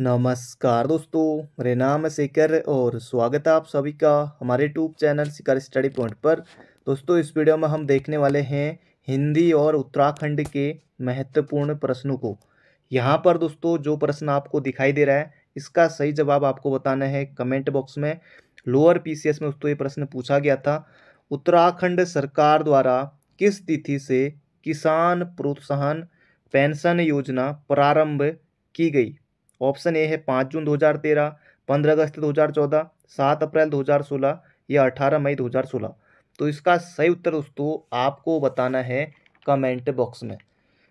नमस्कार दोस्तों मेरा नाम है शिखर और स्वागत है आप सभी का हमारे YouTube channel Shikhar study point पर दोस्तों इस वीडियो में हम देखने वाले हैं हिंदी और उत्तराखंड के महत्वपूर्ण प्रश्नों को यहाँ पर दोस्तों जो प्रश्न आपको दिखाई दे रहा है इसका सही जवाब आपको बताना है कमेंट बॉक्स में लोअर पी में दोस्तों ये प्रश्न पूछा गया था उत्तराखंड सरकार द्वारा किस तिथि से किसान प्रोत्साहन पेंशन योजना प्रारंभ की गई ऑप्शन ए है पाँच जून 2013, 15 अगस्त 2014, 7 अप्रैल 2016 या 18 मई 2016 तो इसका सही उत्तर दोस्तों आपको बताना है कमेंट बॉक्स में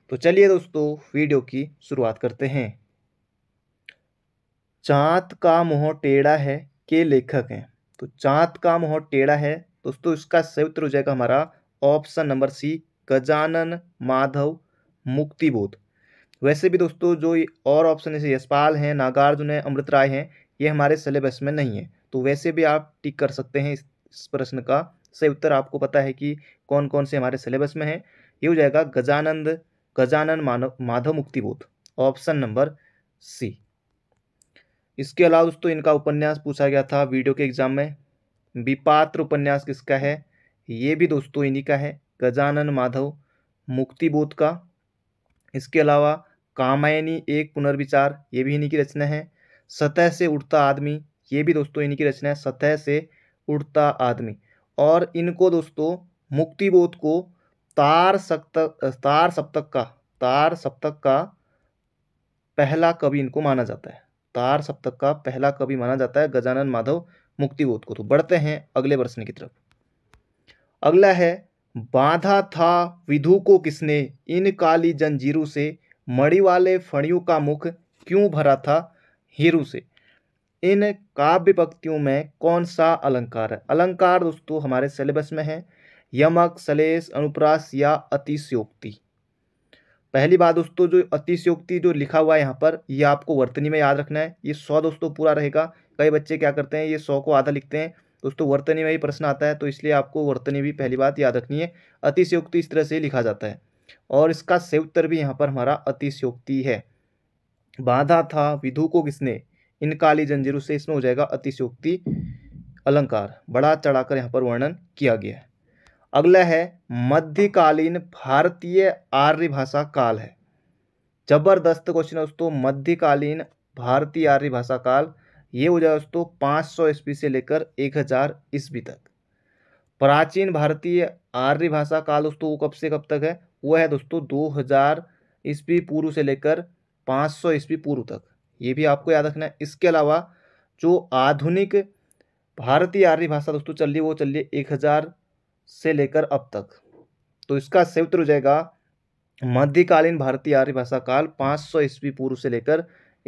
तो चलिए दोस्तों वीडियो की शुरुआत करते हैं चाँद का मोह टेढ़ा है के लेखक हैं तो चाँद का मोह टेढ़ा है दोस्तों इसका सही उत्तर हो जाएगा हमारा option number C Gajanan Madhav Muktibodh वैसे भी दोस्तों जो और ऑप्शन जैसे यशपाल हैं नागार्जुन है अमृत राय हैं ये हमारे सिलेबस में नहीं है तो वैसे भी आप टिक कर सकते हैं इस प्रश्न का सही उत्तर आपको पता है कि कौन कौन से हमारे सिलेबस में है ये हो जाएगा Gajanand Gajanan Manav Madhav Muktibodh option number C इसके अलावा दोस्तों इनका उपन्यास पूछा गया था वीडियो के एग्जाम में विपात्र उपन्यास किसका है ये भी दोस्तों इन्हीं का है गजानन माधव मुक्तिबोध का इसके अलावा कामायनी एक पुनर्विचार ये भी इन्हीं की रचना है सतह से उठता आदमी ये भी दोस्तों इन्हीं की रचना है सतह से उठता आदमी और इनको दोस्तों मुक्तिबोध को तार सप्तक तार सप्तक का तार सप्तक का पहला कवि इनको माना जाता है तार सप्तक का पहला कवि माना जाता है गजानन माधव मुक्तिबोध को तो बढ़ते हैं अगले प्रश्न की तरफ अगला है बांधा था विधु को किसने इन काली जंजीरों से मणि वाले फणियों का मुख क्यों भरा था हीरू से इन काव्य पक्तियों में कौन सा अलंकार है अलंकार दोस्तों हमारे सिलेबस में है यमक सलेस अनुप्रास या अतिशयोक्ति पहली बात दोस्तों जो अतिशयोक्ति जो लिखा हुआ है यहाँ पर ये आपको वर्तनी में याद रखना है ये सौ दोस्तों पूरा रहेगा कई बच्चे क्या करते हैं ये सौ को आधा लिखते हैं दोस्तों वर्तनी में ही प्रश्न आता है तो इसलिए आपको वर्तनी भी पहली बात याद रखनी है अतिशयोक्ति इस तरह से लिखा जाता है और इसका सेवतर भी यहाँ पर हमारा अतिशयोक्ति है बांधा था विधु को किसने इन काली जंजीरों से इसमें हो जाएगा अतिशयोक्ति अलंकार बड़ा चढ़ाकर यहाँ पर वर्णन किया गया है अगला है मध्यकालीन भारतीय आर्य भाषा काल है जबरदस्त क्वेश्चन है दोस्तों मध्यकालीन भारतीय आर्य भाषा काल ये हो जाएगा दोस्तों पाँच सौ ईस्वी से लेकर एक हज़ार ईस्वी तक प्राचीन भारतीय आर्य भाषा काल दोस्तों वो कब से कब तक है वो है दोस्तों दो हज़ार ईस्वी पूर्व से लेकर पाँच सौ ईस्वी पूर्व तक ये भी आपको याद रखना है इसके अलावा जो आधुनिक भारतीय आर्य भाषा दोस्तों चल रही वो चल रही एक हज़ार से लेकर अब तक तो इसका उत्तर हो जाएगा मध्यकालीन भारतीय आर्य भाषा काल पाँच सौ ईस्वी पूर्व से लेकर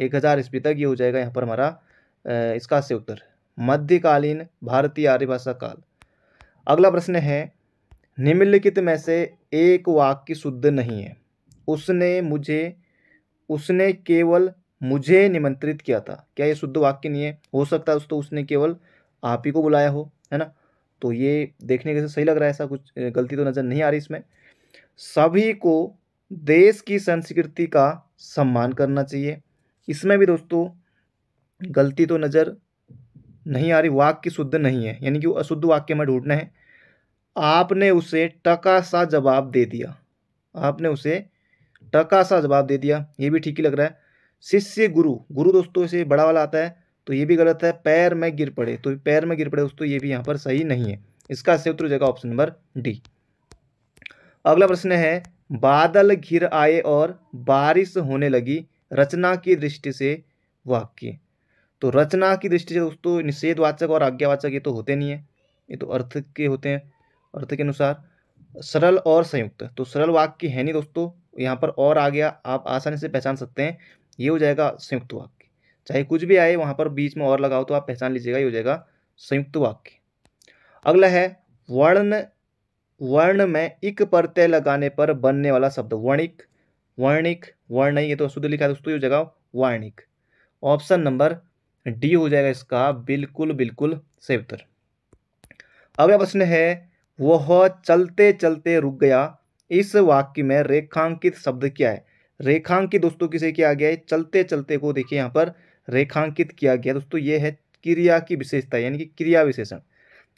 एक हज़ार ईस्वी तक ये हो जाएगा यहाँ पर हमारा इसका से उत्तर मध्यकालीन भारतीय आर्य भाषा काल अगला प्रश्न है निम्नलिखित में से एक वाक्य शुद्ध नहीं है उसने मुझे उसने केवल मुझे निमंत्रित किया था क्या ये शुद्ध वाक्य नहीं है हो सकता है दोस्तों उसने केवल आप ही को बुलाया हो है ना तो ये देखने के सही लग रहा है ऐसा कुछ गलती तो नज़र नहीं आ रही इसमें सभी को देश की संस्कृति का सम्मान करना चाहिए इसमें भी दोस्तों गलती तो नज़र नहीं आ रही वाक्य शुद्ध नहीं है यानी कि वो अशुद्ध वाक्य में ढूंढना है आपने उसे टका सा जवाब दे दिया आपने उसे टका सा जवाब दे दिया ये भी ठीक ही लग रहा है शिष्य गुरु गुरु दोस्तों इसे बड़ा वाला आता है तो ये भी गलत है पैर में गिर पड़े तो पैर में गिर पड़े दोस्तों ये भी यहाँ पर सही नहीं है इसका सही उत्तर हो जाएगा ऑप्शन नंबर डी अगला प्रश्न है बादल घिर आए और बारिश होने लगी रचना की दृष्टि से वाक्य तो रचना की दृष्टि से दोस्तों निषेधवाचक और आज्ञावाचक ये तो होते नहीं है ये तो अर्थ के होते हैं अर्थ के अनुसार सरल और संयुक्त तो सरल वाक्य है नहीं दोस्तों यहाँ पर और आ गया आप आसानी से पहचान सकते हैं ये हो जाएगा संयुक्त वाक्य चाहे कुछ भी आए वहाँ पर बीच में और लगाओ तो आप पहचान लीजिएगा ये हो जाएगा संयुक्त वाक्य अगला है वर्ण वर्ण में इक प्रत्यय लगाने पर बनने वाला शब्द वर्णिक वर्णिक वर्ण ये तो शुद्ध लिखा है दोस्तों ये हो जाएगा वर्णिक ऑप्शन नंबर डी हो जाएगा इसका बिल्कुल बिल्कुल सही उत्तर अगला प्रश्न है वह चलते चलते रुक गया इस वाक्य में रेखांकित शब्द क्या है रेखांकित दोस्तों किसे किया गया है चलते चलते को देखिए यहाँ पर रेखांकित किया गया दोस्तों ये है क्रिया की विशेषता यानी कि क्रिया विशेषण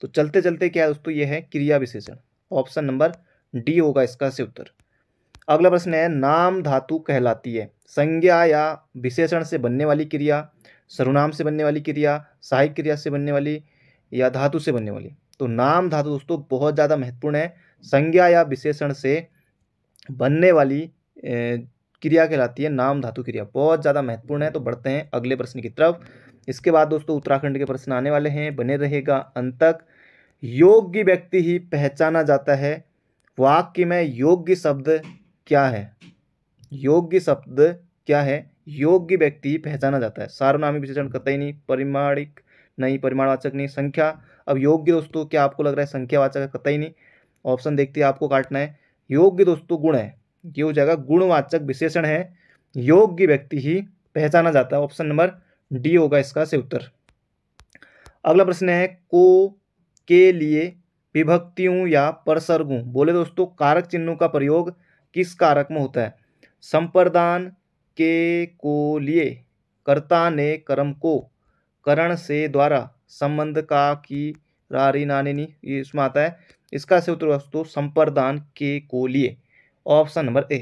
तो चलते चलते क्या है दोस्तों ये है क्रिया विशेषण ऑप्शन नंबर डी होगा इसका से उत्तर अगला प्रश्न है नाम धातु कहलाती है संज्ञा या विशेषण से बनने वाली क्रिया सर्वनाम से बनने वाली क्रिया सहायक क्रिया से बनने वाली या धातु से बनने वाली तो नाम धातु दोस्तों बहुत ज़्यादा महत्वपूर्ण है संज्ञा या विशेषण से बनने वाली क्रिया कहलाती है नाम धातु क्रिया बहुत ज़्यादा महत्वपूर्ण है तो बढ़ते हैं अगले प्रश्न की तरफ इसके बाद दोस्तों उत्तराखंड के प्रश्न आने वाले हैं बने रहेगा अंत तक योग्य व्यक्ति ही पहचाना जाता है वाक्य में योग्य शब्द क्या है योग्य शब्द क्या है योग्य व्यक्ति पहचाना जाता है सार्वनामी विशेषण कतई नहीं परिमाणिक नहीं परिमाणवाचक नहीं संख्या अब योग्य दोस्तों क्या आपको लग रहा है संख्यावाचक है कतई नहीं ऑप्शन देखते हैं आपको काटना है योग्य दोस्तों गुण है ये हो जाएगा गुणवाचक विशेषण है योग्य व्यक्ति ही पहचाना जाता है ऑप्शन नंबर डी होगा इसका से उत्तर अगला प्रश्न है को के लिए विभक्तियों या परसर्गों बोले दोस्तों कारक चिन्हों का प्रयोग किस कारक में होता है संप्रदान के को लिए कर्ता ने कर्म को करण से द्वारा संबंध का की रारी नानिनी ये इसमें आता है इसका से उत्तर वस्तु संप्रदान के को लिए ऑप्शन नंबर ए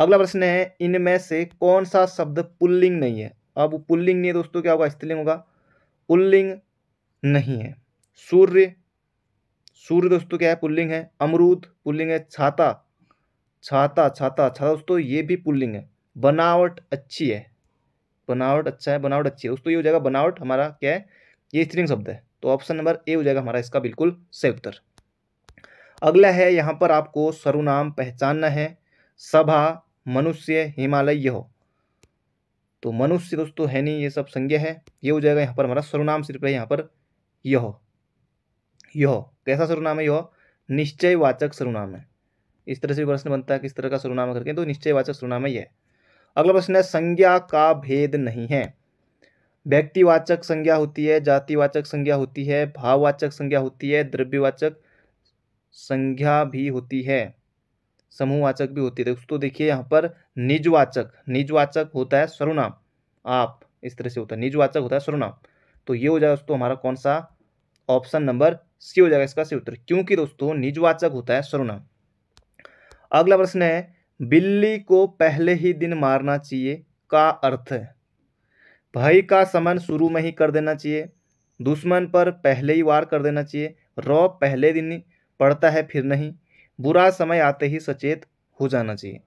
अगला प्रश्न है इनमें से कौन सा शब्द पुल्लिंग नहीं है अब पुल्लिंग नहीं है दोस्तों क्या होगा स्त्रीलिंग होगा पुल्लिंग नहीं है सूर्य सूर्य दोस्तों क्या है पुल्लिंग है अमरूद पुल्लिंग है छाता छाता छाता छाता दोस्तों ये भी पुल्लिंग है बनावट अच्छी है बनावट अच्छा है बनावट अच्छी है दोस्तों ये हो जाएगा बनावट हमारा क्या है ये स्त्रीलिंग शब्द है तो ऑप्शन नंबर ए हो जाएगा हमारा इसका बिल्कुल सही उत्तर अगला है यहाँ पर आपको सरुनाम पहचानना है सभा मनुष्य हिमालय यह तो मनुष्य दोस्तों है नहीं ये सब संज्ञा है ये हो जाएगा यहाँ पर हमारा सरुनाम सिर्फ है यहाँ पर यह यह कैसा सरुनाम है यह निश्चयवाचक सरुनाम है इस तरह से प्रश्न बनता है किस तरह का सरुनाम करके तो निश्चयवाचक सरुनाम है यह अगला प्रश्न है संज्ञा का भेद नहीं है व्यक्तिवाचक संज्ञा होती है जातिवाचक संज्ञा होती है भाववाचक संज्ञा होती है द्रव्यवाचक संज्ञा भी होती है समूहवाचक भी होती है दोस्तों देखिए यहाँ पर निजवाचक निजवाचक होता है सर्वनाम आप इस तरह से होता है निजवाचक होता है सर्वनाम तो ये हो जाएगा दोस्तों हमारा कौन सा ऑप्शन नंबर सी हो जाएगा इसका सी उत्तर क्योंकि दोस्तों निजवाचक होता है सर्वनाम अगला प्रश्न है बिल्ली को पहले ही दिन मारना चाहिए का अर्थ है भय का समन शुरू में ही कर देना चाहिए दुश्मन पर पहले ही वार कर देना चाहिए रौ पहले दिन पड़ता है फिर नहीं बुरा समय आते ही सचेत हो जाना चाहिए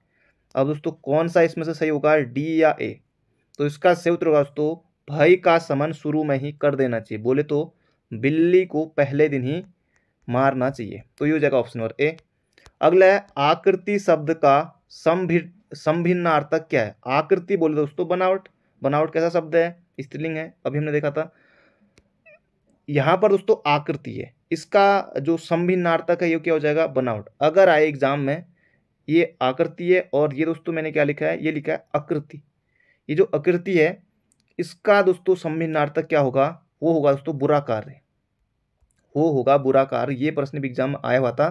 अब दोस्तों कौन सा इसमें से सही होगा डी या ए तो इसका सही उत्तर होगा दोस्तों भय का समन शुरू में ही कर देना चाहिए बोले तो बिल्ली को पहले दिन ही मारना चाहिए तो ये हो जाएगा ऑप्शन नंबर ए अगला है आकृति शब्द का संभिन्नार्थक क्या है आकृति बोले दोस्तों बनावट बनावट कैसा शब्द है स्त्रीलिंग है अभी हमने देखा था यहाँ पर दोस्तों आकृति है इसका जो संभिन्नार्थक है ये क्या हो जाएगा बनावट अगर आए एग्जाम में ये आकृति है और ये दोस्तों मैंने क्या लिखा है ये लिखा है आकृति ये जो आकृति है इसका दोस्तों संभिन्नार्थक क्या होगा वो होगा दोस्तों बुरा कार्य वो होगा बुरा कार्य ये प्रश्न भी एग्जाम में आया हुआ था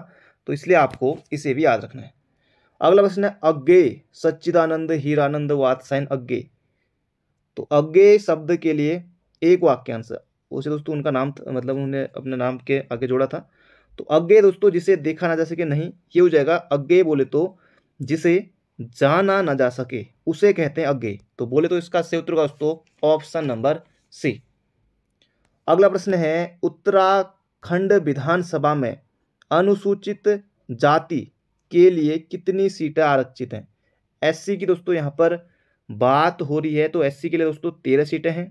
तो इसलिए आपको इसे भी याद रखना है अगला प्रश्न है अज्ञे सच्चिदानंद हीरानंद वात्सायन अज्ञे तो अज्ञे शब्द के लिए एक वाक्यांश उसे दोस्तों उनका नाम मतलब उन्होंने अपने नाम के आगे जोड़ा था तो अज्ञे दोस्तों जिसे देखा ना जा सके नहीं ये हो जाएगा अज्ञे बोले तो जिसे जाना ना जा सके उसे कहते हैं अज्ञे तो बोले तो इसका सही उत्तर का दोस्तों ऑप्शन नंबर सी अगला प्रश्न है उत्तराखंड विधानसभा में अनुसूचित जाति के लिए कितनी सीटें आरक्षित हैं एससी की दोस्तों यहाँ पर बात हो रही है तो एससी के लिए दोस्तों तेरह सीटें हैं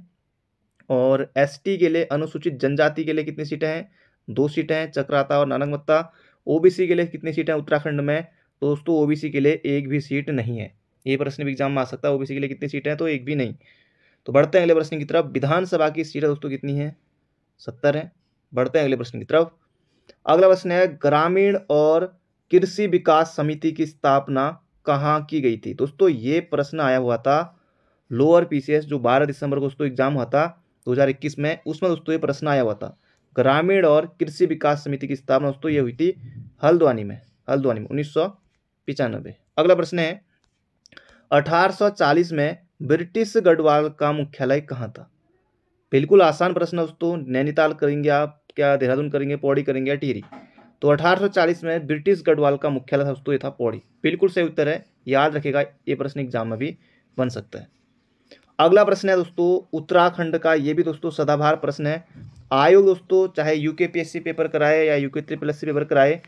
और एस के लिए अनुसूचित जनजाति के लिए कितनी सीटें हैं दो सीटें हैं चक्राता और नानकमत्ता ओबीसी के लिए कितनी सीटें हैं उत्तराखंड में तो दोस्तों ओ के लिए एक भी सीट नहीं है ये प्रश्न भी एग्जाम में आ सकता है ओबीसी के लिए कितनी सीटें हैं तो एक भी नहीं तो बढ़ते हैं अगले प्रश्न की तरफ विधानसभा की सीटें दोस्तों कितनी हैं सत्तर हैं बढ़ते हैं अगले प्रश्न की तरफ अगला प्रश्न है ग्रामीण और कृषि विकास समिति की स्थापना कहाँ की गई थी दोस्तों ये प्रश्न आया हुआ था लोअर पीसीएस जो 12 दिसंबर को दोस्तों एग्जाम हुआ था 2021 में उसमें दोस्तों ये प्रश्न आया हुआ था ग्रामीण और कृषि विकास समिति की स्थापना दोस्तों ये हुई थी हल्द्वानी में हल्द्वानी में उन्नीस अगला प्रश्न है 1840 में ब्रिटिश गढ़वाल का मुख्यालय कहाँ था बिल्कुल आसान प्रश्न दोस्तों नैनीताल करेंगे आप क्या देहरादून करेंगे पौड़ी करेंगे या टिहरी तो 1840 में ब्रिटिश गढ़वाल का मुख्यालय था दोस्तों ये था पौड़ी बिल्कुल सही उत्तर है याद रखेगा ये प्रश्न एग्जाम में भी बन सकता है अगला प्रश्न है दोस्तों उत्तराखंड का ये भी दोस्तों सदाभार प्रश्न है आयोग दोस्तों चाहे यू के पेपर कराए या यू के पेपर कराए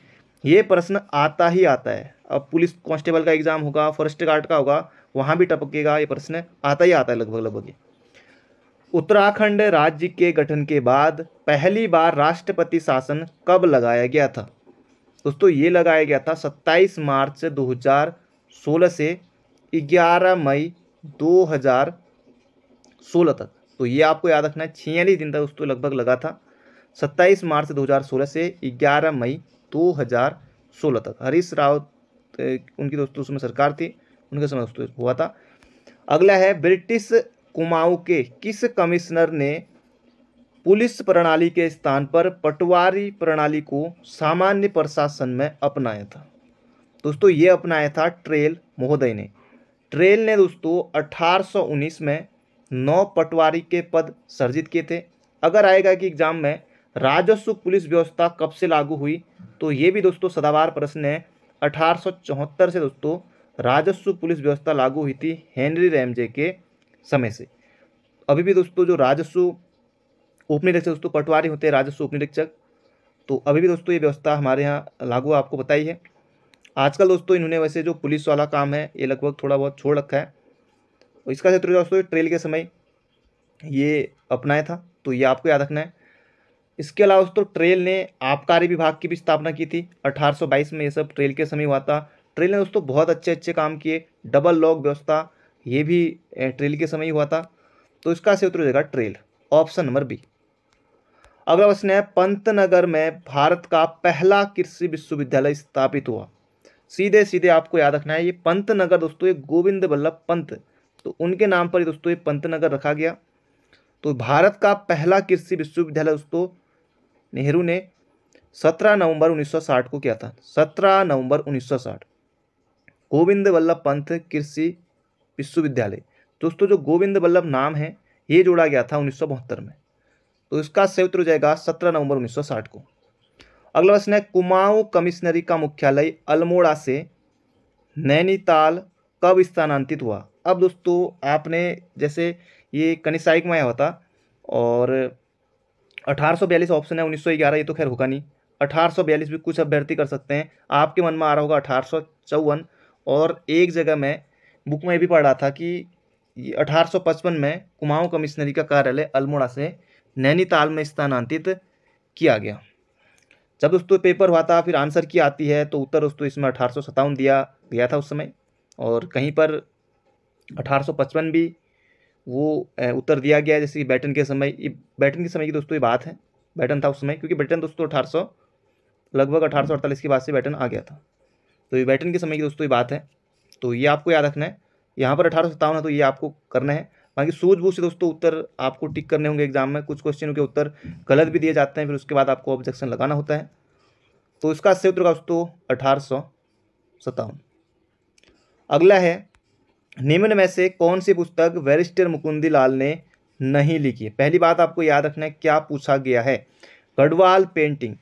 ये प्रश्न आता ही आता है अब पुलिस कांस्टेबल का एग्जाम होगा फॉरेस्ट गार्ड का होगा वहाँ भी टपकेगा ये प्रश्न आता ही आता है लगभग लगभग उत्तराखंड राज्य के गठन के बाद पहली बार राष्ट्रपति शासन कब लगाया गया था दोस्तों ये लगाया गया था 27 मार्च 2016 से 11 मई 2016 तक तो ये आपको याद रखना है छियालीस दिन तक दोस्तों लगभग लगा था 27 मार्च 2016 से 11 मई 2016 तक हरीश रावत उनकी दोस्तों उसमें सरकार थी उनके समय दोस्तों हुआ था अगला है ब्रिटिश कुमाऊं के किस कमिश्नर ने पुलिस प्रणाली के स्थान पर पटवारी प्रणाली को सामान्य प्रशासन में अपनाया था दोस्तों ये अपनाया था ट्रेल महोदय ने ट्रेल ने दोस्तों 1819 में नौ पटवारी के पद सर्जित किए थे अगर आएगा कि एग्जाम में राजस्व पुलिस व्यवस्था कब से लागू हुई तो ये भी दोस्तों सदाबार प्रश्न है अठारह से दोस्तों राजस्व पुलिस व्यवस्था लागू हुई थी हेनरी रैमजे के समय से अभी भी दोस्तों जो राजस्व उप निरीक्षक दोस्तों पटवारी होते हैं राजस्व उप निरीक्षक तो अभी भी दोस्तों ये व्यवस्था हमारे यहाँ लागू आपको बताई है आजकल दोस्तों इन्होंने वैसे जो पुलिस वाला काम है ये लगभग थोड़ा बहुत छोड़ रखा है और इसका क्षेत्र दोस्तों ट्रेल के समय ये अपनाया था तो ये आपको याद रखना है इसके अलावा दोस्तों ट्रेल ने आबकारी विभाग की भी स्थापना की थी 1822 में ये सब ट्रेल के समय हुआ था ट्रेल ने दोस्तों बहुत अच्छे अच्छे काम किए डबल लॉक व्यवस्था ये भी ट्रेल के समय ही हुआ था तो इसका सही उत्तर हो जाएगा ट्रेल ऑप्शन नंबर बी अगला प्रश्न है पंतनगर में भारत का पहला कृषि विश्वविद्यालय स्थापित हुआ सीधे सीधे आपको याद रखना है ये पंतनगर दोस्तों ये गोविंद वल्लभ पंत तो उनके नाम पर दोस्तों ये पंतनगर रखा गया तो भारत का पहला कृषि विश्वविद्यालय दोस्तों नेहरू ने 17 नवंबर 1960 को किया था 17 नवंबर 1960 गोविंद वल्लभ पंत कृषि विश्वविद्यालय दोस्तों जो गोविंद बल्लभ नाम है ये जोड़ा गया था उन्नीस में तो इसका संयुक्त हो जाएगा सत्रह नवंबर उन्नीस को अगला प्रश्न है कुमाऊं कमिश्नरी का मुख्यालय अल्मोड़ा से नैनीताल कब स्थानांतरित हुआ अब दोस्तों आपने जैसे ये कनिसाइक में हुआ था और 1842 ऑप्शन है 1911 ये तो खैर होगा नहीं 1842 भी कुछ अभ्यर्थी कर सकते हैं आपके मन में आ रहा होगा अठारह और एक जगह में बुक में ये भी पढ़ रहा था कि 1855 में कुमाऊं कमिश्नरी का कार्यालय अल्मोड़ा से नैनीताल में स्थानांतरित किया गया जब दोस्तों पेपर हुआ था फिर आंसर की आती है तो उत्तर दोस्तों इसमें अठारह दिया गया था उस समय और कहीं पर अठारह भी वो उत्तर दिया गया जैसे कि बैटन के समय बैटन के समय की दोस्तों ये बात है बैटन था उस समय क्योंकि बैटन दोस्तों अठारह लगभग अठारह के बाद से बैटन आ गया था तो ये बैटन के समय की दोस्तों ये बात है तो ये आपको याद रखना है यहाँ पर अठारह सत्तावन है तो ये आपको करना है बाकी सूझबूझ से दोस्तों उत्तर आपको टिक करने होंगे एग्जाम में कुछ क्वेश्चन के उत्तर गलत भी दिए जाते हैं फिर उसके बाद आपको ऑब्जेक्शन लगाना होता है तो इसका सही उत्तर का दोस्तों अठारह अगला है निम्न में से कौन सी पुस्तक वैरिस्टर मुकुंदी लाल ने नहीं लिखी पहली बात आपको याद रखना है क्या पूछा गया है गढ़वाल पेंटिंग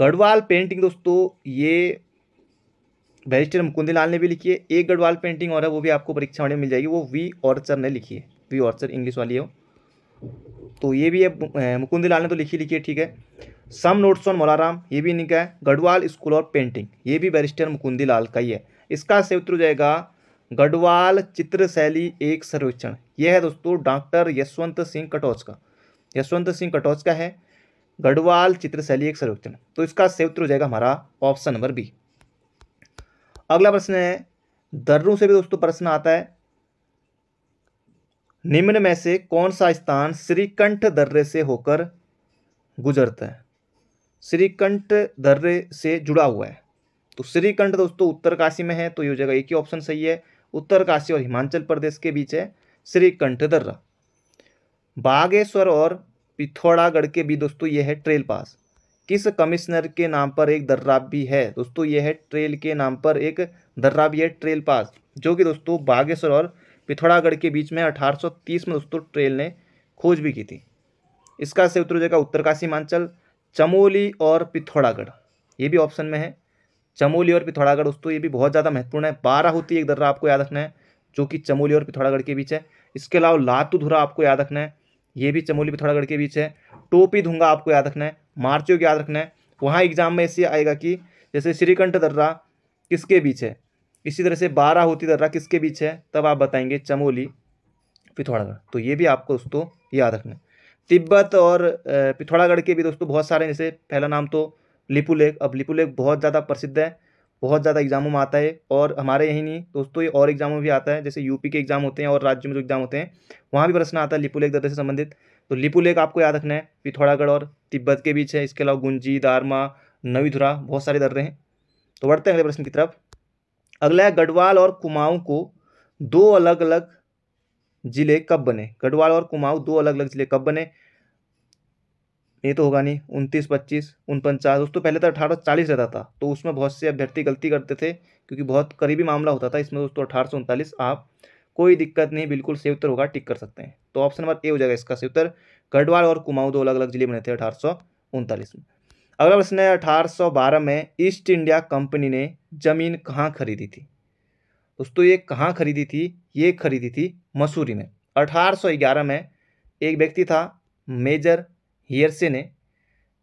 गढ़वाल पेंटिंग दोस्तों ये बैरिस्टर मुकुंदीलाल ने भी लिखी है एक गढ़वाल पेंटिंग और है वो भी आपको परीक्षा में मिल जाएगी वो वी ऑर्चर ने लिखी है वी ऑर्चर इंग्लिश वाली है तो ये भी है मुकुंदीलाल ने तो लिखी लिखी है ठीक है सम नोट्स ऑन मोलाराम ये भी इनका है गढ़वाल स्कूल और पेंटिंग ये भी बैरिस्टर मुकुंदी लाल का ही है इसका से उत्तर जाएगा गढ़वाल चित्र शैली एक सर्वेक्षण यह है दोस्तों डॉक्टर यशवंत सिंह कटौच का यशवंत सिंह कटौच का है गढ़वाल चित्रशैली एक सर्वेक्षण तो इसका से उत्तर हो जाएगा हमारा ऑप्शन नंबर बी अगला प्रश्न है दर्रों से भी दोस्तों प्रश्न आता है निम्न में से कौन सा स्थान श्रीकंठ दर्रे से होकर गुजरता है श्रीकंठ दर्रे से जुड़ा हुआ है तो श्रीकंठ दोस्तों उत्तरकाशी में है तो ये जगह एक ही ऑप्शन सही है उत्तरकाशी और हिमाचल प्रदेश के बीच है श्रीकंठ दर्रा बागेश्वर और पिथौरागढ़ के बीच दोस्तों ये है ट्रेल पास किस कमिश्नर के नाम पर एक दर्रा भी है दोस्तों यह है ट्रेल के नाम पर एक दर्रा भी है ट्रेल पास जो कि दोस्तों बागेश्वर और पिथौरागढ़ के बीच में 1830 में दोस्तों ट्रेल ने खोज भी की थी इसका से उत्तर हो जाएगा उत्तरकाशी सीमांचल चमोली और पिथौरागढ़ ये भी ऑप्शन में है चमोली और पिथौरागढ़ दोस्तों ये भी बहुत ज़्यादा महत्वपूर्ण है बारह होती है एक दर्रा आपको याद रखना है जो कि चमोली और पिथौरागढ़ के बीच है इसके अलावा लातू धुरा आपको याद रखना है ये भी चमोली पिथौरागढ़ के बीच है टोपी दूंगा आपको याद रखना है मार्चियो को याद रखना है वहाँ एग्जाम में ऐसे आएगा कि जैसे श्रीकंठ दर्रा किसके बीच है इसी तरह से बारह होती दर्रा किसके बीच है तब आप बताएंगे चमोली पिथौरागढ़ तो ये भी आपको दोस्तों याद रखना है तिब्बत और पिथौरागढ़ के भी दोस्तों बहुत सारे जैसे पहला नाम तो लिपू लेक अब लिपू लेक बहुत ज़्यादा प्रसिद्ध है बहुत ज़्यादा एग्ज़ामों में आता है और हमारे यहीं नहीं दोस्तों ये और एग्ज़ामों में भी आता है जैसे यूपी के एग्ज़ाम होते हैं और राज्य में जो एग्ज़ाम होते हैं वहाँ भी प्रश्न आता है लिपू लेख दर्रे से संबंधित तो लिपू लेख आपको याद रखना है पिथौरागढ़ और तिब्बत के बीच है इसके अलावा गुंजी दारमा नवीधुरा बहुत सारे दर्रे हैं तो बढ़ते हैं अगले प्रश्न की तरफ अगला है गढ़वाल और कुमाऊँ को दो अलग अलग ज़िले कब बने गढ़वाल और कुमाऊँ दो अलग अलग ज़िले कब बने ये तो होगा नहीं उनतीस पच्चीस उनपचास दोस्तों पहले तो अठारह चालीस रहता था तो उसमें बहुत से अभ्यर्थी गलती करते थे क्योंकि बहुत करीबी मामला होता था इसमें दोस्तों अठारह सौ उनतालीस आप कोई दिक्कत नहीं बिल्कुल सही उत्तर होगा टिक कर सकते हैं तो ऑप्शन नंबर ए हो जाएगा इसका सही उत्तर गढ़वाल और कुमाऊं दो अलग अलग जिले बने थे अठारह में अगला प्रश्न है अठारह में ईस्ट इंडिया कंपनी ने जमीन कहाँ खरीदी थी दोस्तों ये कहाँ खरीदी थी ये खरीदी थी मसूरी में ग्यारह में एक व्यक्ति था मेजर हेयरसे ने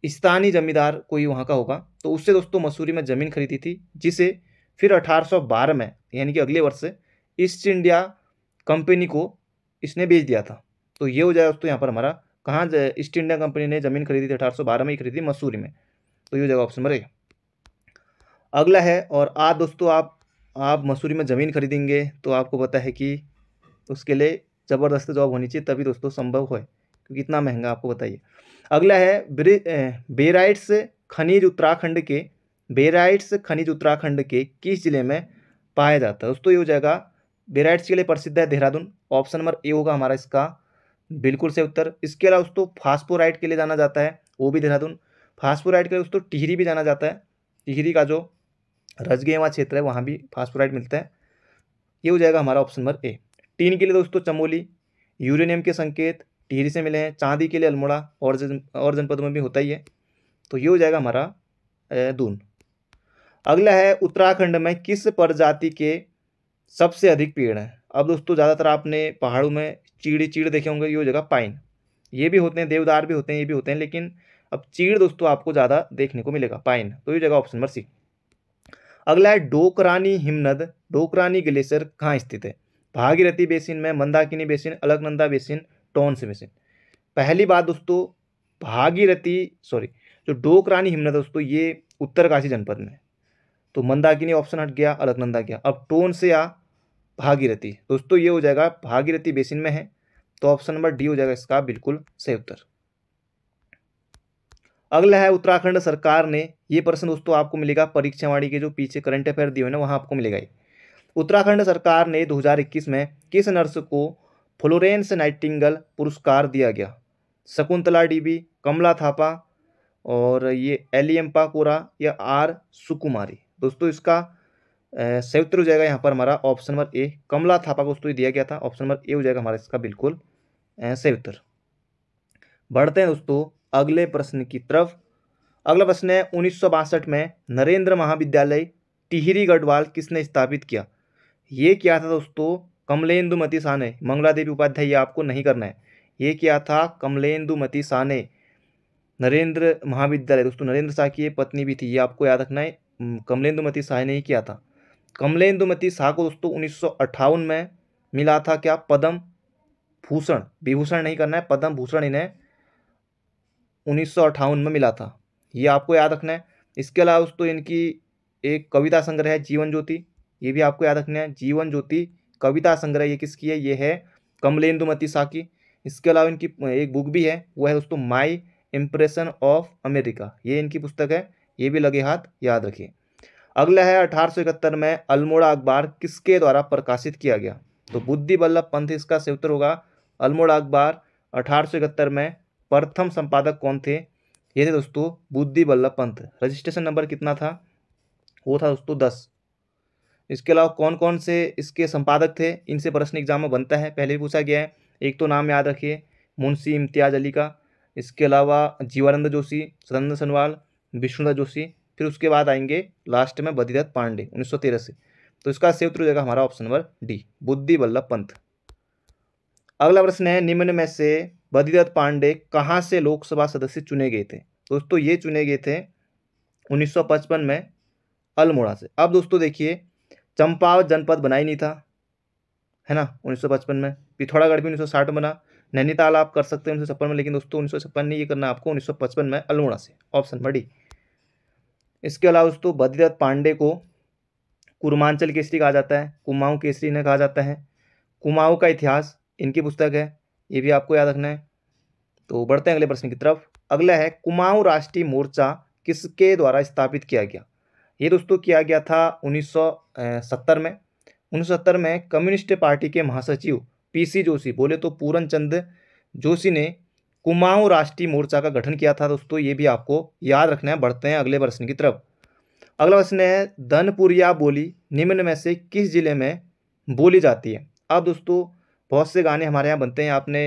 स्थानीय जमींदार कोई वहाँ का होगा तो उससे दोस्तों मसूरी में ज़मीन खरीदी थी जिसे फिर 1812 में यानी कि अगले वर्ष ईस्ट इंडिया कंपनी को इसने बेच दिया था तो ये हो जाएगा दोस्तों यहाँ पर हमारा कहाँ ईस्ट इंडिया कंपनी ने ज़मीन खरीदी थी बारह में ही खरीदी मसूरी में तो ये हो जाएगा ऑप्शन नंबर ए अगला है और आज दोस्तों आप आप मसूरी में ज़मीन खरीदेंगे तो आपको पता है कि उसके लिए ज़बरदस्त जॉब होनी चाहिए तभी दोस्तों संभव हो क्योंकि इतना महंगा आपको बताइए अगला है बेराइट्स खनिज उत्तराखंड के बेराइट्स खनिज उत्तराखंड के किस जिले में पाया जाता है दोस्तों ये हो जाएगा बेराइट्स के लिए प्रसिद्ध है देहरादून ऑप्शन नंबर ए होगा हमारा इसका बिल्कुल से उत्तर इसके अलावा दोस्तों फास्पोराइट के लिए जाना जाता है वो भी देहरादून फास्पोराइट के लिए दोस्तों टिहरी भी जाना जाता है टिहरी का जो रजगेवा क्षेत्र है वहाँ भी फास्फोराइट मिलता है ये हो जाएगा हमारा ऑप्शन नंबर ए टीन के लिए दोस्तों चमोली यूरेनियम के संकेत टिहरी से मिले हैं चांदी के लिए अल्मोड़ा और जन और जनपद में भी होता ही है तो ये हो जाएगा हमारा दून अगला है उत्तराखंड में किस प्रजाति के सबसे अधिक पेड़ हैं अब दोस्तों ज़्यादातर आपने पहाड़ों में चीड़ चीड़ देखे होंगे ये हो जाएगा पाइन ये भी होते हैं देवदार भी होते हैं ये भी होते हैं लेकिन अब चीड़ दोस्तों आपको ज़्यादा देखने को मिलेगा पाइन तो ये जगह ऑप्शन नंबर सी अगला है डोकरानी हिमनद डोकरानी ग्लेशियर कहाँ स्थित है भागीरथी बेसिन में मंदाकिनी बेसिन अलकनंदा बेसिन टोन से मिशन पहली बात दोस्तों भागीरथी सॉरी जो डोकरानी हिमनद है दोस्तों ये उत्तरकाशी जनपद में तो मंदाकिनी ऑप्शन हट गया अलकनंदा गया अब टोन से या भागीरथी दोस्तों ये हो जाएगा भागीरथी बेसिन में है तो ऑप्शन नंबर डी हो जाएगा इसका बिल्कुल सही उत्तर अगला है उत्तराखंड सरकार ने ये प्रश्न दोस्तों आपको मिलेगा परीक्षावाणी के जो पीछे करंट अफेयर दिए हुए ना वहाँ आपको मिलेगा ये उत्तराखंड सरकार ने 2021 में किस नर्स को फ्लोरेंस नाइटिंगल पुरस्कार दिया गया शकुंतला डीबी कमला थापा और ये एलियम्पा कोरा या आर सुकुमारी दोस्तों इसका संयुक्त हो जाएगा यहाँ पर हमारा option number A Kamala Thapa को दोस्तों दिया गया था ऑप्शन नंबर ए हो जाएगा हमारा इसका बिल्कुल संयुक्त बढ़ते हैं दोस्तों अगले प्रश्न की तरफ अगला प्रश्न है उन्नीस में नरेंद्र महाविद्यालय टिहरी गढ़वाल किसने स्थापित किया ये क्या था दोस्तों कमलेंदुमती साने मंगलादेवी उपाध्याय ये आपको नहीं करना है ये क्या था कमलेंदुमती साने नरेंद्र महाविद्यालय दोस्तों नरेंद्र शाह की पत्नी भी थी ये आपको याद रखना है कमलेंदुमती शाह ने ही किया था कमलेंदुमती शाह को दोस्तों उन्नीस में मिला था क्या पद्म भूषण विभूषण नहीं करना है पद्म भूषण इन्हें उन्नीस में मिला था ये आपको याद रखना है इसके अलावा दोस्तों इनकी एक कविता संग्रह है जीवन ज्योति ये भी आपको याद रखना है जीवन ज्योति कविता संग्रह ये किसकी है ये है शाह साकी इसके अलावा इनकी एक बुक भी है वो है दोस्तों माई इम्प्रेशन ऑफ अमेरिका ये इनकी पुस्तक है ये भी लगे हाथ याद रखिए अगला है इकहत्तर में अल्मोड़ा अखबार किसके द्वारा प्रकाशित किया गया तो बुद्धि बल्लभ पंथ इसका से उत्तर होगा अल्मोड़ा अखबार इकहत्तर में प्रथम संपादक कौन थे ये थे दोस्तों बुद्धि बल्लभ पंथ रजिस्ट्रेशन नंबर कितना था वो था दोस्तों दस इसके अलावा कौन कौन से इसके संपादक थे इनसे प्रश्न एग्जाम में बनता है पहले भी पूछा गया है एक तो नाम याद रखिए मुंशी इम्तियाज अली का इसके अलावा जीवानंद जोशी सदानंद सनवाल विष्णुदा जोशी फिर उसके बाद आएंगे लास्ट में बद्रीनाथ पांडे 1913 से तो इसका सही उत्तर हो जाएगा हमारा ऑप्शन नंबर डी बुद्धि वल्लभ पंत अगला प्रश्न है निम्न में से बद्रीनाथ पांडे कहाँ से लोकसभा सदस्य चुने गए थे दोस्तों ये चुने गए थे 1955 में अल्मोड़ा से अब दोस्तों देखिए चंपावत जनपद बना ही नहीं था है ना 1955 में पिथौरागढ़ भी 1960 में बना नैनीताल आप कर सकते हैं उन्नीस में लेकिन दोस्तों उन्नीस नहीं ये करना आपको 1955 में अल्मोड़ा से ऑप्शन नंबर डी इसके अलावा दोस्तों बद्रीनाथ पांडे को कुरमांचल केसरी कहा जाता है कुमाऊँ केसरी ने कहा जाता है कुमाऊँ का इतिहास इनकी पुस्तक है ये भी आपको याद रखना है तो बढ़ते हैं अगले प्रश्न की तरफ अगला है कुमाऊँ राष्ट्रीय मोर्चा किसके द्वारा स्थापित किया गया ये दोस्तों किया गया था 1970 में 1970 में कम्युनिस्ट पार्टी के महासचिव पीसी जोशी बोले तो पूरन चंद जोशी ने कुमाऊं राष्ट्रीय मोर्चा का गठन किया था दोस्तों ये भी आपको याद रखना है बढ़ते हैं अगले प्रश्न की तरफ अगला प्रश्न है धनपुरिया बोली निम्न में से किस जिले में बोली जाती है अब दोस्तों बहुत से गाने हमारे यहाँ बनते हैं आपने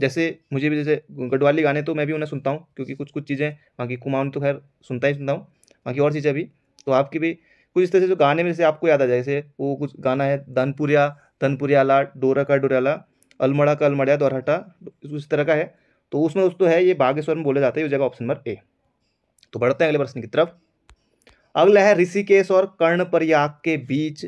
जैसे मुझे भी जैसे गढ़वाली गाने तो मैं भी उन्हें सुनता हूँ क्योंकि कुछ कुछ चीज़ें बाकी कुमाऊं तो खैर सुनता ही सुनता हूँ बाकी और चीज़ें भी तो आपकी भी कुछ इस तरह से जो गाने में से आपको याद आ जाए जैसे वो कुछ गाना है धनपुरिया धनपुरियाला डोरा का डोरियाला अलमड़ा का अलमड़िया दोहराटा उस तरह का है तो उसमें दोस्तों है ये बागेश्वर में बोला जाता है ये जगह ऑप्शन नंबर ए तो बढ़ते हैं अगले प्रश्न की तरफ अगला है ऋषिकेश और कर्णप्रयाग के बीच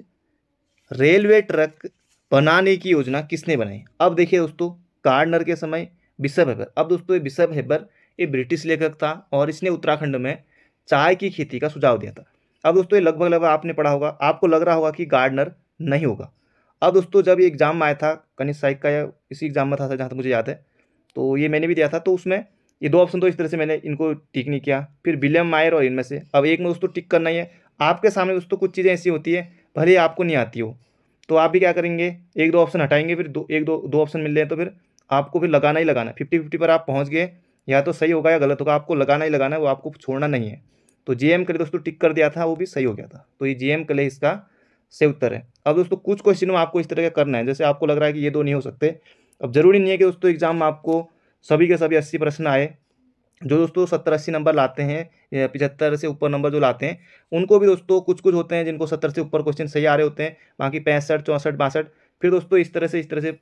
रेलवे ट्रक बनाने की योजना किसने बनाई अब देखिए दोस्तों कार्नर के समय बिशप हेबर अब दोस्तों ये बिशप हेबर ये ब्रिटिश लेखक था और इसने उत्तराखंड में चाय की खेती का सुझाव दिया था अब दोस्तों ये लगभग लगभग आपने पढ़ा होगा आपको लग रहा होगा कि गार्डनर नहीं होगा अब दोस्तों जब ये एग्ज़ाम में आया था कनिष्ठ साइक का या इसी एग्ज़ाम में था जहाँ तक मुझे याद है तो ये मैंने भी दिया था तो उसमें ये दो ऑप्शन तो इस तरह से मैंने इनको टिक नहीं किया फिर विलियम मायर और इनमें से अब एक में दोस्तों टिक करना ही है आपके सामने दोस्तों कुछ चीज़ें ऐसी होती हैं भले ही आपको नहीं आती हो तो आप भी क्या करेंगे एक दो ऑप्शन हटाएंगे फिर दो एक दो दो ऑप्शन मिल रहे हैं तो फिर आपको फिर लगाना ही लगाना फिफ्टी फिफ्टी पर आप पहुँच गए या तो सही होगा या गलत होगा आपको लगाना ही लगाना है वो आपको छोड़ना नहीं है तो जे एम कले दोस्तों टिक कर दिया था वो भी सही हो गया था तो ये जे एम कले इसका सही उत्तर है अब दोस्तों कुछ क्वेश्चन में आपको इस तरह का करना है जैसे आपको लग रहा है कि ये दो नहीं हो सकते अब जरूरी नहीं है कि दोस्तों एग्जाम में आपको सभी के सभी अस्सी प्रश्न आए जो दोस्तों सत्तर अस्सी नंबर लाते हैं पिछहत्तर से ऊपर नंबर जो लाते हैं उनको भी दोस्तों कुछ कुछ होते हैं जिनको सत्तर से ऊपर क्वेश्चन सही आ रहे होते हैं बाकी पैंसठ चौंसठ बासठ फिर दोस्तों इस तरह से इस तरह से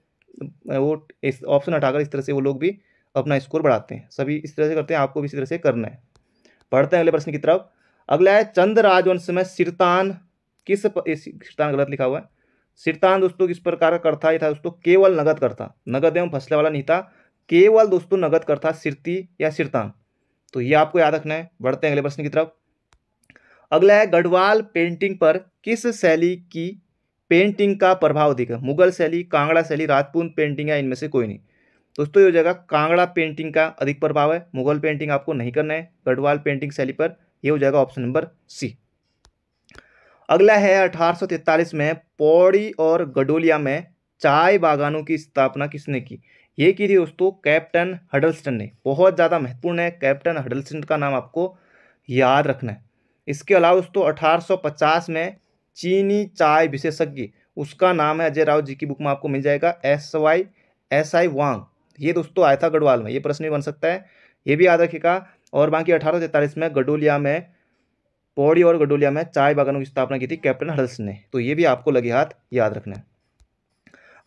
वो इस ऑप्शन हटाकर इस तरह से वो लोग भी अपना स्कोर बढ़ाते हैं सभी इस तरह से करते हैं आपको भी इस तरह से करना है पढ़ते हैं अगले प्रश्न की तरफ अगला है चंद राजवंश में सिरतान किस सिरतान गलत लिखा हुआ है सिरतान दोस्तों किस प्रकार का करता था दोस्तों केवल नगद करता नगद एवं फसले वाला नहीं था केवल दोस्तों नगद करता सिरती या सिरतान तो ये आपको याद रखना है बढ़ते हैं अगले प्रश्न की तरफ अगला है गढ़वाल पेंटिंग पर किस शैली की पेंटिंग का प्रभाव दिखा मुगल शैली कांगड़ा शैली राजपूत पेंटिंग है इनमें से कोई नहीं दोस्तों ये हो जाएगा कांगड़ा पेंटिंग का अधिक प्रभाव है मुगल पेंटिंग आपको नहीं करना है गढ़वाल पेंटिंग शैली पर यह हो जाएगा ऑप्शन नंबर सी अगला है अठारह में पौड़ी और गडोलिया में चाय बागानों की स्थापना किसने की ये की थी दोस्तों कैप्टन हडल्स्टन ने बहुत ज़्यादा महत्वपूर्ण है कैप्टन हडल्स्टन का नाम आपको याद रखना है इसके अलावा दोस्तों 1850 में चीनी चाय विशेषज्ञ उसका नाम है अजय राव जी की बुक में आपको मिल जाएगा S Y S I Wang ये दोस्तों आया था गढ़वाल में ये प्रश्न भी बन सकता है ये भी याद रखेगा और बाकी अठारह में गडोलिया में पौड़ी और गडोलिया में चाय बागानों की स्थापना की थी कैप्टन हर्ष ने तो ये भी आपको लगे हाथ याद रखना है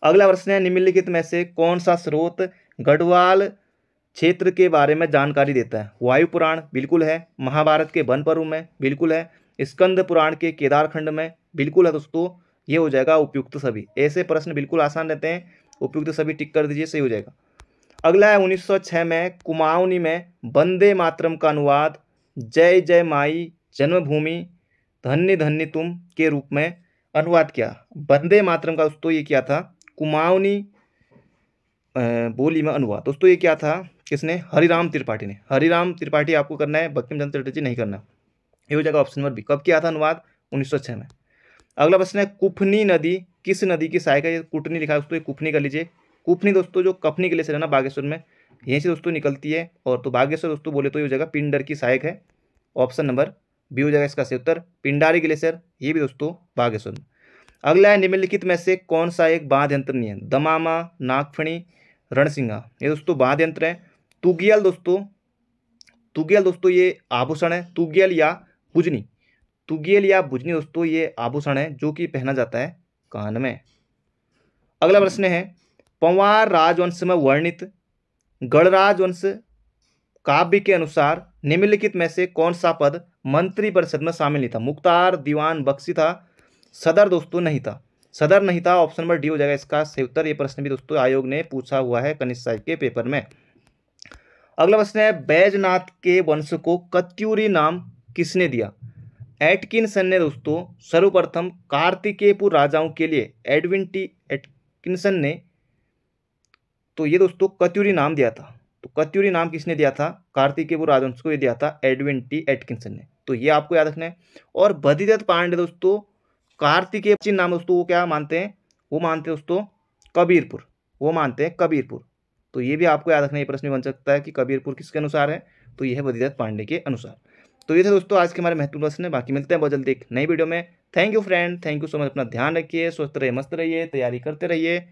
अगला प्रश्न है निम्नलिखित में से कौन सा स्रोत गढ़वाल क्षेत्र के बारे में जानकारी देता है वायु पुराण बिल्कुल है महाभारत के वन पर्व में बिल्कुल है स्कंद पुराण के केदारखंड में बिल्कुल है दोस्तों ये हो जाएगा उपयुक्त सभी ऐसे प्रश्न बिल्कुल आसान रहते हैं उपयुक्त सभी टिक कर दीजिए सही हो जाएगा अगला है 1906 में कुमाऊनी में वंदे मातरम का अनुवाद जय जय माई जन्मभूमि धन्य धन्य तुम के रूप में अनुवाद किया वंदे मातरम का दोस्तों ये क्या था कुमाऊनी बोली में अनुवाद दोस्तों ये क्या था किसने हरिराम त्रिपाठी ने हरिराम त्रिपाठी आपको करना है बंकिम चंद्र चटर्जी नहीं करना ये हो जाएगा ऑप्शन नंबर बी कब किया था अनुवाद 1906 में अगला प्रश्न है कुफनी नदी किस नदी की सहायक है कुटनी लिखा है दोस्तों कुफनी कर लीजिए कुफनी दोस्तों जो कफनी के लिए से रहना बागेश्वर में यहीं से दोस्तों निकलती है और तो बागेश्वर दोस्तों बोले तो ये जगह पिंडर की सहायक है ऑप्शन नंबर बी हो जाएगा इसका सही उत्तर पिंडारी ग्लेशियर ये भी दोस्तों बागेश्वर में अगला है निम्नलिखित में से कौन सा एक बाध यंत्र नहीं है दमामा नागफणी रणसिंगा ये दोस्तों बाध यंत्र है तुगियल दोस्तों तुगियल दोस्तों ये आभूषण है तुगियल या भुजनी तुगियल या बुजनी दोस्तों ये आभूषण है जो कि पहना जाता है कान में अगला प्रश्न है पंवार राजवंश में वर्णित गणराज वंश काव्य के अनुसार निम्नलिखित में से कौन सा पद मंत्रिपरिषद में शामिल नहीं था मुख्तार दीवान बख्शी था सदर दोस्तों नहीं था सदर नहीं था ऑप्शन नंबर डी हो जाएगा इसका सही उत्तर ये प्रश्न भी दोस्तों आयोग ने पूछा हुआ है कनिष्ठ साहिब के पेपर में अगला प्रश्न है बैजनाथ के वंश को कत्यूरी नाम किसने दिया एटकिनसन ने दोस्तों सर्वप्रथम कार्तिकेयपुर राजाओं के लिए एडविन टी एटकिनसन ने तो ये दोस्तों कत्यूरी नाम दिया था तो कत्यूरी नाम किसने दिया था कार्तिकेय राजवंश को ये दिया था एडविन टी एटकिंसन ने तो ये आपको याद रखना है और बदिदत्त पांडे दोस्तों कार्तिक नाम दोस्तों वो क्या मानते हैं वो मानते हैं दोस्तों कबीरपुर वो मानते हैं कबीरपुर तो ये भी आपको याद रखना ये प्रश्न बन सकता है कि कबीरपुर किसके अनुसार है तो ये है बदिदत्त पांडे के अनुसार तो ये थे दोस्तों आज के हमारे महत्वपूर्ण प्रश्न बाकी मिलते हैं बहुत जल्दी एक नई वीडियो में thank you friend thank you so much अपना ध्यान रखिए स्वस्थ रहिए मस्त रहिए तैयारी करते रहिए